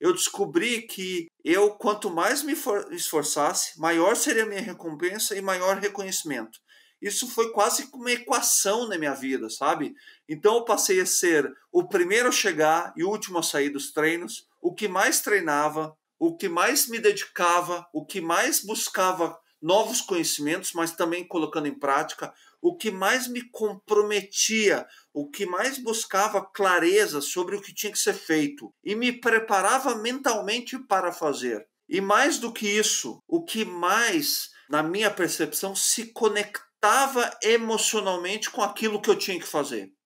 eu descobri que eu, quanto mais me esforçasse, maior seria a minha recompensa e maior reconhecimento. Isso foi quase uma equação na minha vida, sabe? Então eu passei a ser o primeiro a chegar e o último a sair dos treinos, o que mais treinava, o que mais me dedicava, o que mais buscava novos conhecimentos, mas também colocando em prática o que mais me comprometia, o que mais buscava clareza sobre o que tinha que ser feito e me preparava mentalmente para fazer. E mais do que isso, o que mais, na minha percepção, se conectava emocionalmente com aquilo que eu tinha que fazer.